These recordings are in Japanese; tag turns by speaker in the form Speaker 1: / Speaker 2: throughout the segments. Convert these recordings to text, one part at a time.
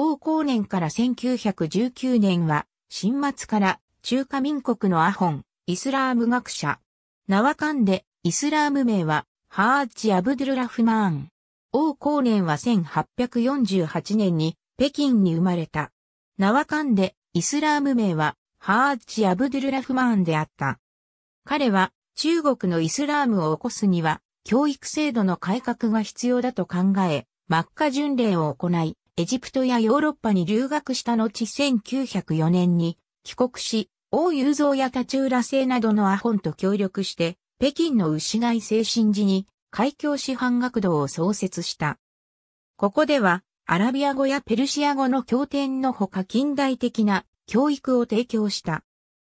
Speaker 1: 王光年から1919年は、新末から中華民国のアホン、イスラーム学者。カンで、イスラーム名は、ハーチ・アブドゥルラフマーン。王光年は1848年に北京に生まれた。カンで、イスラーム名は、ハーチ・アブドゥルラフマーンであった。彼は、中国のイスラームを起こすには、教育制度の改革が必要だと考え、真っ赤巡礼を行い、エジプトやヨーロッパに留学した後1904年に帰国し、王雄三やタチウラ製などのアホンと協力して、北京の牛街精神寺に海峡師範学堂を創設した。ここでは、アラビア語やペルシア語の経典のほか近代的な教育を提供した。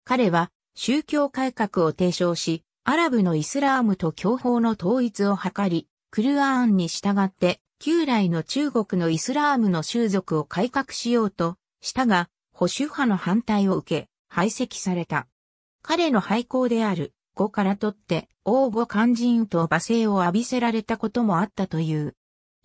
Speaker 1: 彼は宗教改革を提唱し、アラブのイスラームと教法の統一を図り、クルアーンに従って旧来の中国のイスラームの習俗を改革しようとしたが、保守派の反対を受け、排斥された。彼の廃校である語からとって、王語肝心と罵声を浴びせられたこともあったという。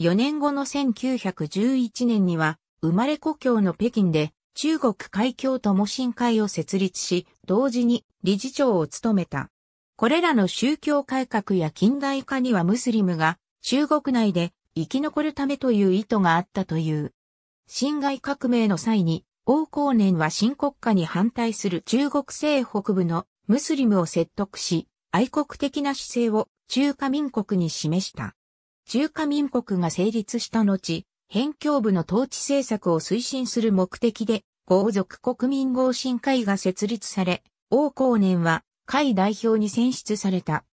Speaker 1: 4年後の1911年には、生まれ故郷の北京で、中国海峡友進会を設立し、同時に理事長を務めた。これらの宗教改革や近代化にはムスリムが中国内で生き残るためという意図があったという。辛亥革命の際に、王光年は新国家に反対する中国西北部のムスリムを説得し、愛国的な姿勢を中華民国に示した。中華民国が成立した後、辺境部の統治政策を推進する目的で、豪族国民合心会が設立され、王光年は会代表に選出された。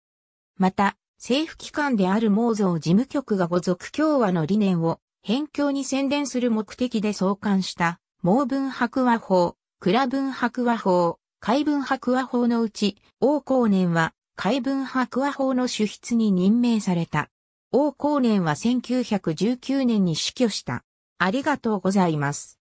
Speaker 1: また、政府機関である毛造事務局が五族協和の理念を、辺境に宣伝する目的で創刊した、毛文白和法、蔵文白和法、海文白和法のうち、王光年は、海文白和法の主筆に任命された。王光年は1919年に死去した。ありがとうございます。